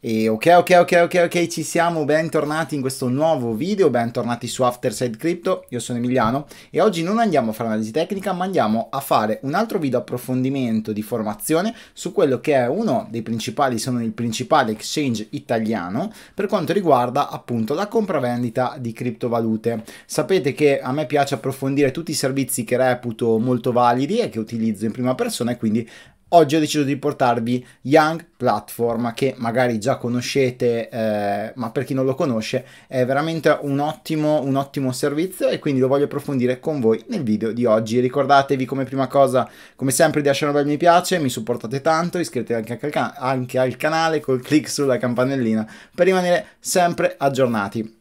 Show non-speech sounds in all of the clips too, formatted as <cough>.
E ok, ok, ok, ok, ok, ci siamo, bentornati in questo nuovo video, bentornati su Afterside Crypto, io sono Emiliano e oggi non andiamo a fare analisi tecnica ma andiamo a fare un altro video approfondimento di formazione su quello che è uno dei principali, sono il principale exchange italiano per quanto riguarda appunto la compravendita di criptovalute. Sapete che a me piace approfondire tutti i servizi che reputo molto validi e che utilizzo in prima persona e quindi Oggi ho deciso di portarvi Young Platform che magari già conoscete eh, ma per chi non lo conosce è veramente un ottimo, un ottimo servizio e quindi lo voglio approfondire con voi nel video di oggi. Ricordatevi come prima cosa come sempre di lasciare un bel mi piace, mi supportate tanto, iscrivetevi anche al, can anche al canale col clic sulla campanellina per rimanere sempre aggiornati.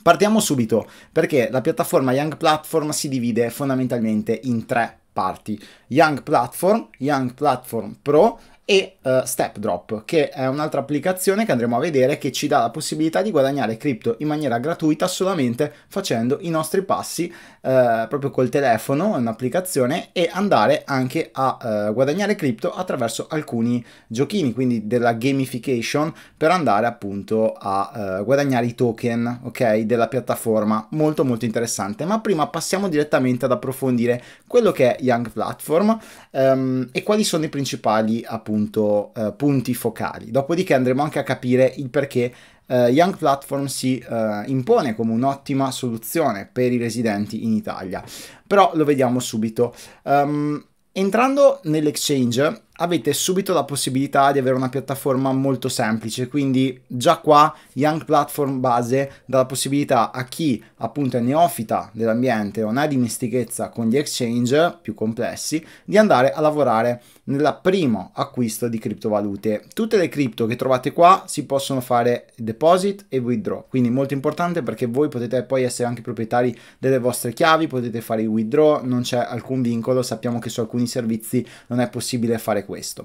Partiamo subito perché la piattaforma Young Platform si divide fondamentalmente in tre parti Young Platform, Young Platform Pro e uh, StepDrop, che è un'altra applicazione che andremo a vedere che ci dà la possibilità di guadagnare cripto in maniera gratuita solamente facendo i nostri passi uh, proprio col telefono, un'applicazione e andare anche a uh, guadagnare cripto attraverso alcuni giochini, quindi della gamification per andare appunto a guadagnare i token, ok, della piattaforma. Molto molto interessante, ma prima passiamo direttamente ad approfondire quello che è Young Platform um, e quali sono i principali appunto appunto eh, punti focali. Dopodiché andremo anche a capire il perché eh, Young Platform si eh, impone come un'ottima soluzione per i residenti in Italia. Però lo vediamo subito. Um, entrando nell'exchange avete subito la possibilità di avere una piattaforma molto semplice, quindi già qua Young Platform base dà la possibilità a chi appunto è neofita dell'ambiente o non ha dimestichezza con gli exchange più complessi di andare a lavorare nel primo acquisto di criptovalute. Tutte le cripto che trovate qua si possono fare deposit e withdraw, quindi molto importante perché voi potete poi essere anche proprietari delle vostre chiavi, potete fare i withdraw, non c'è alcun vincolo, sappiamo che su alcuni servizi non è possibile fare questo.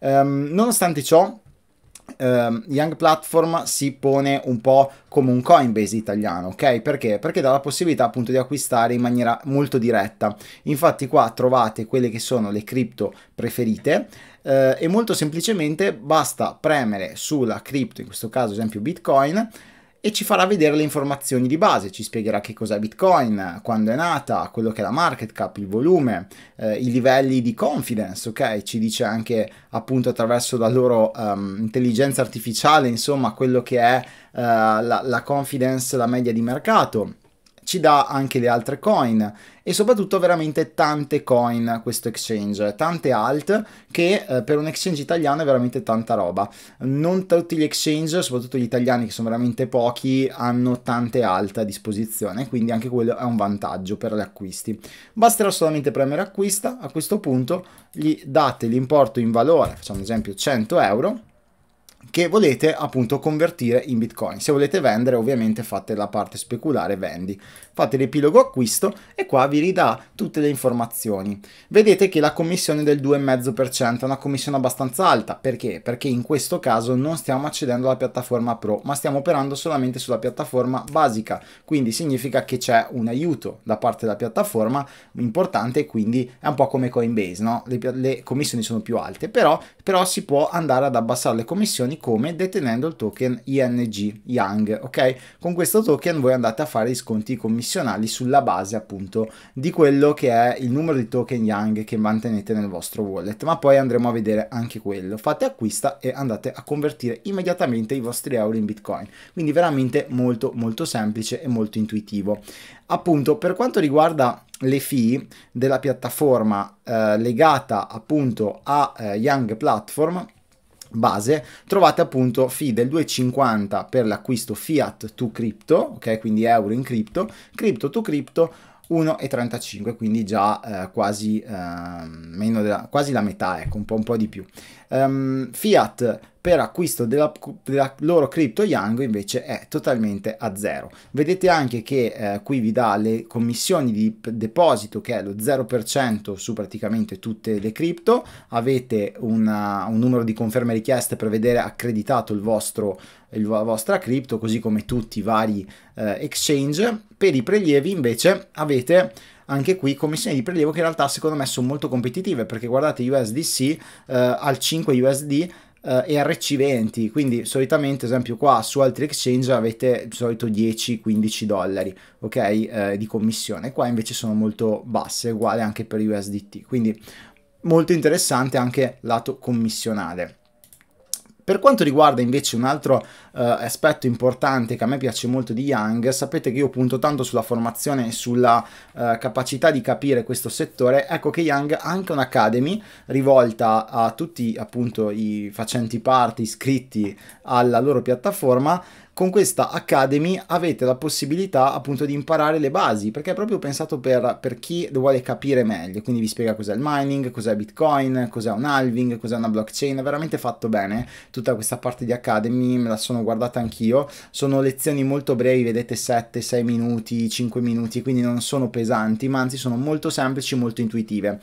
Um, nonostante ciò, Um, Young Platform si pone un po' come un Coinbase italiano, ok? Perché? Perché dà la possibilità appunto di acquistare in maniera molto diretta. Infatti qua trovate quelle che sono le cripto preferite eh, e molto semplicemente basta premere sulla cripto, in questo caso esempio Bitcoin, e ci farà vedere le informazioni di base, ci spiegherà che cos'è Bitcoin, quando è nata, quello che è la market cap, il volume, eh, i livelli di confidence, ok? Ci dice anche appunto attraverso la loro um, intelligenza artificiale, insomma, quello che è uh, la, la confidence, la media di mercato ci dà anche le altre coin e soprattutto veramente tante coin questo exchange, tante alt che eh, per un exchange italiano è veramente tanta roba. Non tutti gli exchange, soprattutto gli italiani che sono veramente pochi, hanno tante alt a disposizione, quindi anche quello è un vantaggio per gli acquisti. Basterà solamente premere acquista, a questo punto gli date l'importo in valore, facciamo un esempio 100 euro, che volete appunto convertire in bitcoin. Se volete vendere ovviamente fate la parte speculare vendi. Fate l'epilogo acquisto e qua vi ridà tutte le informazioni. Vedete che la commissione del 2,5% è una commissione abbastanza alta. Perché? Perché in questo caso non stiamo accedendo alla piattaforma pro ma stiamo operando solamente sulla piattaforma basica. Quindi significa che c'è un aiuto da parte della piattaforma importante quindi è un po' come Coinbase. No? Le, le commissioni sono più alte però, però si può andare ad abbassare le commissioni azioni come detenendo il token ING Young, ok? Con questo token voi andate a fare gli sconti commissionali sulla base appunto di quello che è il numero di token Young che mantenete nel vostro wallet, ma poi andremo a vedere anche quello. Fate acquista e andate a convertire immediatamente i vostri euro in Bitcoin. Quindi veramente molto molto semplice e molto intuitivo. Appunto, per quanto riguarda le fee della piattaforma eh, legata appunto a eh, Young Platform base trovate appunto fi del 2,50 per l'acquisto fiat to crypto ok quindi euro in crypto, crypto to crypto 1,35, quindi già eh, quasi, eh, meno della, quasi la metà, ecco, un po', un po di più. Um, Fiat per acquisto della, della, loro crypto Yang invece è totalmente a zero. Vedete anche che eh, qui vi dà le commissioni di deposito che è lo 0% su praticamente tutte le cripto, avete una, un numero di conferme richieste per vedere accreditato il vostro, il, la vostra cripto così come tutti i vari eh, exchange per i prelievi invece avete anche qui commissioni di prelievo che in realtà secondo me sono molto competitive perché guardate USDC eh, al 5 USD eh, e RC20 quindi solitamente esempio qua su altri exchange avete di solito 10-15 dollari ok eh, di commissione qua invece sono molto basse uguale anche per USDT quindi molto interessante anche lato commissionale per quanto riguarda invece un altro eh, aspetto importante che a me piace molto di Young, sapete che io punto tanto sulla formazione e sulla eh, capacità di capire questo settore, ecco che Young ha anche un'academy rivolta a tutti appunto i facenti parte, iscritti alla loro piattaforma, con questa Academy avete la possibilità appunto di imparare le basi, perché è proprio pensato per, per chi vuole capire meglio, quindi vi spiega cos'è il mining, cos'è Bitcoin, cos'è un halving, cos'è una blockchain, è veramente fatto bene, tutta questa parte di Academy me la sono guardata anch'io, sono lezioni molto brevi, vedete 7, 6 minuti, 5 minuti, quindi non sono pesanti, ma anzi sono molto semplici, molto intuitive.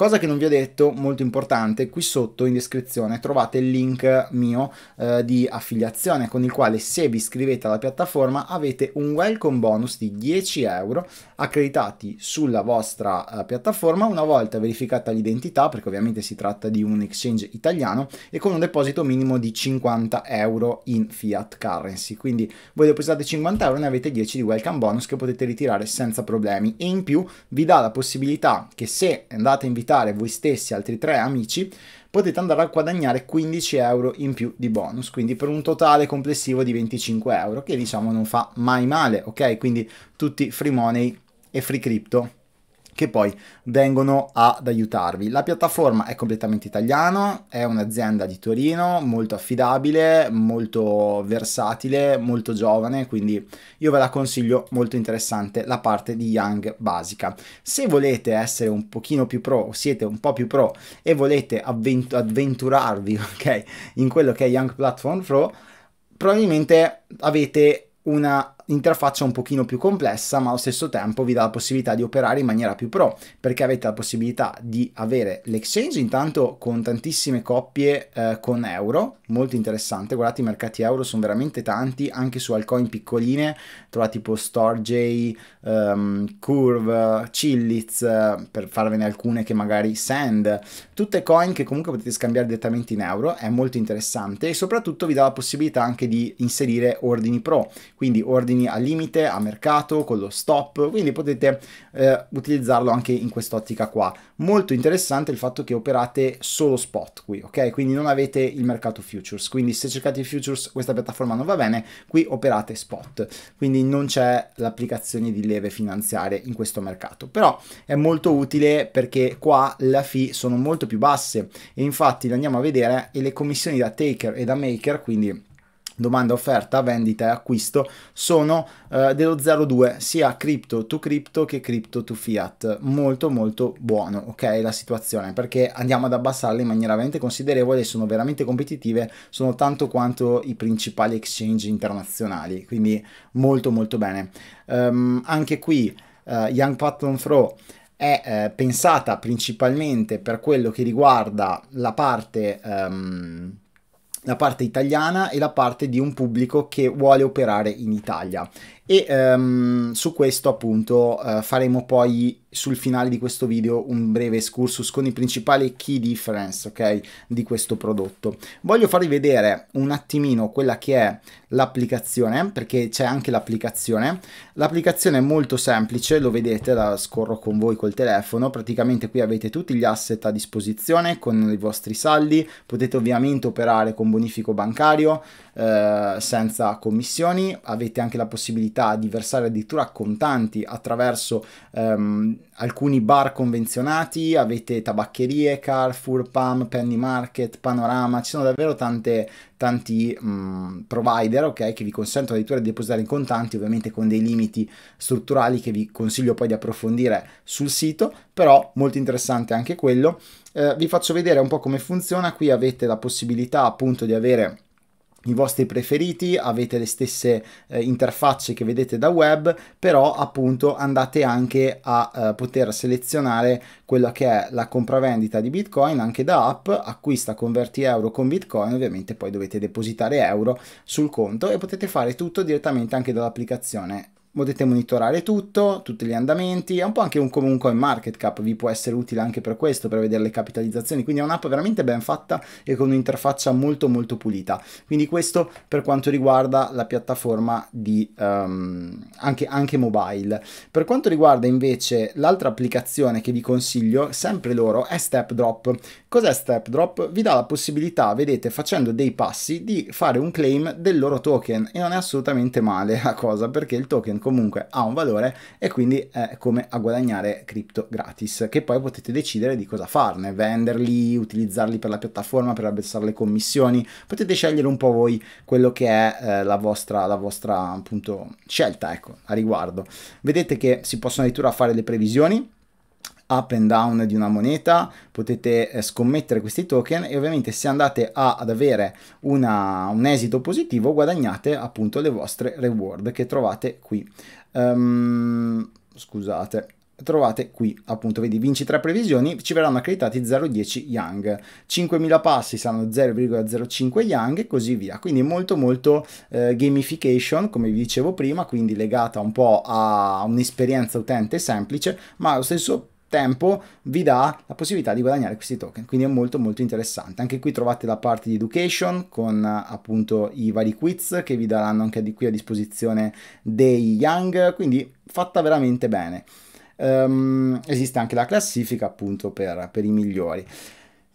Cosa che non vi ho detto, molto importante, qui sotto in descrizione trovate il link eh, mio eh, di affiliazione con il quale se vi iscrivete alla piattaforma avete un welcome bonus di 10 euro accreditati sulla vostra eh, piattaforma una volta verificata l'identità, perché ovviamente si tratta di un exchange italiano, e con un deposito minimo di 50 euro in fiat currency. Quindi voi depositate 50 euro e ne avete 10 di welcome bonus che potete ritirare senza problemi e in più vi dà la possibilità che se andate in vita invitare voi stessi altri tre amici, potete andare a guadagnare 15 euro in più di bonus, quindi per un totale complessivo di 25 euro, che diciamo non fa mai male, ok? Quindi tutti free money e free crypto che poi vengono ad aiutarvi. La piattaforma è completamente italiana, è un'azienda di Torino, molto affidabile, molto versatile, molto giovane, quindi io ve la consiglio, molto interessante la parte di Young basica. Se volete essere un pochino più pro, siete un po' più pro e volete avvent avventurarvi, <laughs> ok, in quello che è Young Platform Pro, probabilmente avete una L'interfaccia è un pochino più complessa, ma allo stesso tempo vi dà la possibilità di operare in maniera più pro, perché avete la possibilità di avere l'exchange intanto con tantissime coppie eh, con euro, molto interessante, guardate i mercati euro sono veramente tanti, anche su altcoin piccoline, trovate tipo Storj, um, ehm, Curve, Chillitz, per farvene alcune che magari Sand, tutte coin che comunque potete scambiare direttamente in euro, è molto interessante e soprattutto vi dà la possibilità anche di inserire ordini pro, quindi ordini quindi a limite, a mercato, con lo stop, quindi potete eh, utilizzarlo anche in quest'ottica qua. Molto interessante il fatto che operate solo spot qui, ok? Quindi non avete il mercato futures, quindi se cercate i futures questa piattaforma non va bene, qui operate spot, quindi non c'è l'applicazione di leve finanziarie in questo mercato, però è molto utile perché qua la fee sono molto più basse e infatti le andiamo a vedere e le commissioni da taker e da maker, quindi domanda offerta, vendita e acquisto sono eh, dello 0,2 sia crypto to crypto che crypto to fiat molto molto buono ok la situazione perché andiamo ad abbassarle in maniera veramente considerevole sono veramente competitive sono tanto quanto i principali exchange internazionali quindi molto molto bene um, anche qui uh, Young Patron Fro è eh, pensata principalmente per quello che riguarda la parte um, la parte italiana e la parte di un pubblico che vuole operare in Italia e um, su questo appunto uh, faremo poi sul finale di questo video un breve excursus con i principali key difference ok di questo prodotto voglio farvi vedere un attimino quella che è l'applicazione perché c'è anche l'applicazione l'applicazione è molto semplice lo vedete la scorro con voi col telefono praticamente qui avete tutti gli asset a disposizione con i vostri saldi potete ovviamente operare con bonifico bancario eh, senza commissioni, avete anche la possibilità di versare addirittura contanti attraverso ehm, alcuni bar convenzionati, avete tabaccherie, Carrefour, PAM, Penny Market, Panorama, ci sono davvero tante, tanti mh, mm, provider okay, che vi consentono addirittura di depositare in contanti, ovviamente con dei limiti strutturali che vi consiglio poi di approfondire sul sito, però molto interessante anche quello. Eh, vi faccio vedere un po' come funziona, qui avete la possibilità appunto di avere i vostri preferiti, avete le stesse eh, interfacce che vedete da web, però appunto andate anche a eh, poter selezionare quella che è la compravendita di Bitcoin anche da app, acquista, converti euro con Bitcoin, ovviamente poi dovete depositare euro sul conto e potete fare tutto direttamente anche dall'applicazione potete monitorare tutto, tutti gli andamenti, è un po' anche un, come un coin market cap, vi può essere utile anche per questo, per vedere le capitalizzazioni, quindi è un'app veramente ben fatta e con un'interfaccia molto molto pulita. Quindi questo per quanto riguarda la piattaforma di um, anche, anche mobile. Per quanto riguarda invece l'altra applicazione che vi consiglio, sempre loro, è StepDrop. Cos'è StepDrop? Vi dà la possibilità, vedete, facendo dei passi, di fare un claim del loro token e non è assolutamente male la cosa perché il token comunque ha un valore e quindi è come a guadagnare cripto gratis che poi potete decidere di cosa farne, venderli, utilizzarli per la piattaforma, per abbassare le commissioni, potete scegliere un po' voi quello che è eh, la vostra, la vostra appunto, scelta ecco, a riguardo. Vedete che si possono addirittura fare le previsioni up and down di una moneta, potete eh, scommettere questi token e ovviamente se andate a, ad avere una, un esito positivo guadagnate appunto le vostre reward che trovate qui. Um, scusate trovate qui appunto vedi vinci tre previsioni ci verranno accreditati 0,10 yang 5000 passi saranno 0,05 yang e così via quindi molto molto eh, gamification come vi dicevo prima quindi legata un po' a un'esperienza utente semplice ma allo stesso tempo vi dà la possibilità di guadagnare questi token quindi è molto molto interessante anche qui trovate la parte di education con appunto i vari quiz che vi daranno anche di qui a disposizione dei young quindi fatta veramente bene um, esiste anche la classifica appunto per, per i migliori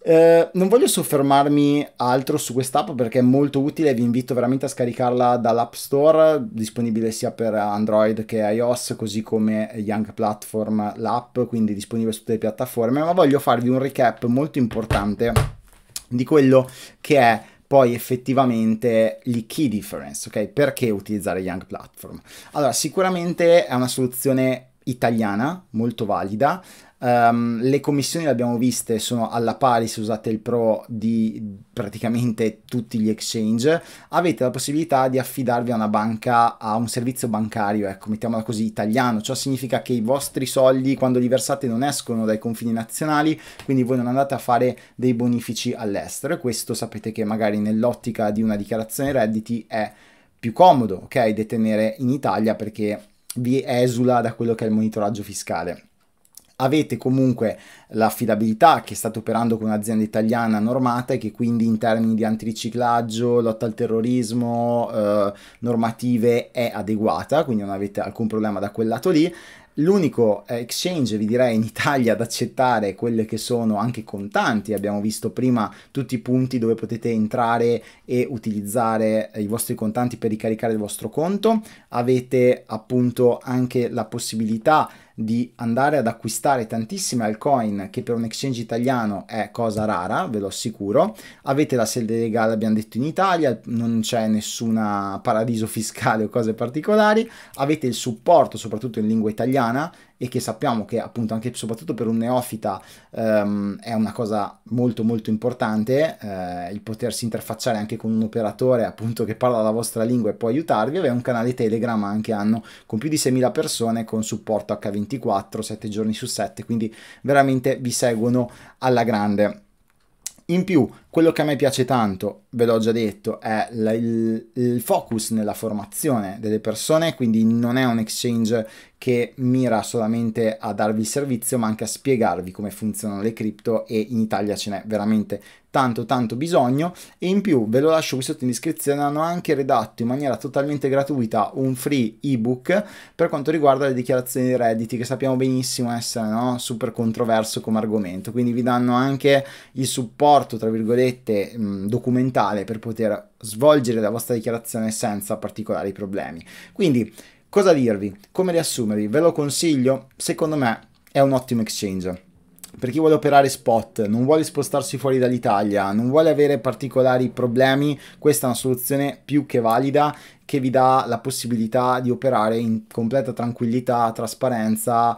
eh, non voglio soffermarmi altro su quest'app perché è molto utile, vi invito veramente a scaricarla dall'App Store, disponibile sia per Android che iOS, così come Young Platform l'app, quindi disponibile su tutte le piattaforme, ma voglio farvi un recap molto importante di quello che è poi effettivamente gli key difference, ok? Perché utilizzare Young Platform? Allora, sicuramente è una soluzione italiana, molto valida, Um, le commissioni le abbiamo viste, sono alla pari se usate il Pro di praticamente tutti gli exchange. Avete la possibilità di affidarvi a una banca, a un servizio bancario, ecco, mettiamola così, italiano. Ciò significa che i vostri soldi, quando li versate, non escono dai confini nazionali, quindi voi non andate a fare dei bonifici all'estero. E questo sapete che magari nell'ottica di una dichiarazione redditi è più comodo, ok, detenere in Italia perché vi esula da quello che è il monitoraggio fiscale avete comunque l'affidabilità che state operando con un'azienda italiana normata e che quindi in termini di antiriciclaggio, lotta al terrorismo, eh, normative è adeguata, quindi non avete alcun problema da quel lato lì. L'unico eh, exchange, vi direi, in Italia ad accettare quelle che sono anche contanti, abbiamo visto prima tutti i punti dove potete entrare e utilizzare i vostri contanti per ricaricare il vostro conto, avete appunto anche la possibilità di andare ad acquistare tantissime altcoin che per un exchange italiano è cosa rara, ve lo assicuro. Avete la sede legale, abbiamo detto in Italia, non c'è nessuna paradiso fiscale o cose particolari, avete il supporto soprattutto in lingua italiana e che sappiamo che appunto anche soprattutto per un neofita ehm, è una cosa molto molto importante eh, il potersi interfacciare anche con un operatore appunto che parla la vostra lingua e può aiutarvi avete un canale Telegram anche hanno con più di 6.000 persone con supporto H24 7 giorni su 7 quindi veramente vi seguono alla grande in più quello che a me piace tanto, ve l'ho già detto, è la, il, il focus nella formazione delle persone, quindi non è un exchange che mira solamente a darvi il servizio, ma anche a spiegarvi come funzionano le cripto e in Italia ce n'è veramente tanto tanto bisogno e in più ve lo lascio qui sotto in descrizione hanno anche redatto in maniera totalmente gratuita un free ebook per quanto riguarda le dichiarazioni dei redditi che sappiamo benissimo essere no? super controverso come argomento quindi vi danno anche il supporto tra virgolette virgolette, mh, documentale per poter svolgere la vostra dichiarazione senza particolari problemi. Quindi, cosa dirvi? Come riassumervi? Ve lo consiglio? Secondo me è un ottimo exchange. Per chi vuole operare spot, non vuole spostarsi fuori dall'Italia, non vuole avere particolari problemi, questa è una soluzione più che valida che vi dà la possibilità di operare in completa tranquillità, trasparenza,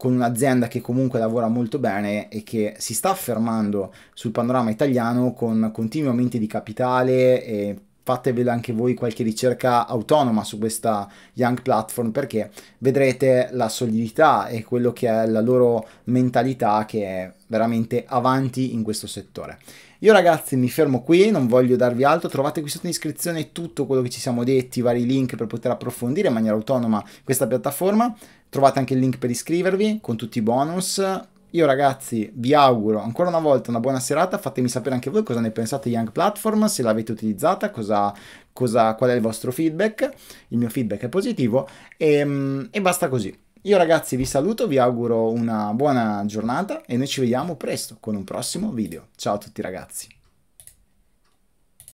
con un'azienda che comunque lavora molto bene e che si sta affermando sul panorama italiano con continui aumenti di capitale e fatevela anche voi qualche ricerca autonoma su questa Young Platform perché vedrete la solidità e quello che è la loro mentalità che è veramente avanti in questo settore. Io ragazzi mi fermo qui, non voglio darvi altro, trovate qui sotto in iscrizione tutto quello che ci siamo detti, vari link per poter approfondire in maniera autonoma questa piattaforma, trovate anche il link per iscrivervi con tutti i bonus. Io ragazzi vi auguro ancora una volta una buona serata, fatemi sapere anche voi cosa ne pensate di Young Platform, se l'avete utilizzata, cosa, cosa, qual è il vostro feedback, il mio feedback è positivo e, ehm, e basta così. Io ragazzi vi saluto, vi auguro una buona giornata e noi ci vediamo presto con un prossimo video. Ciao a tutti ragazzi.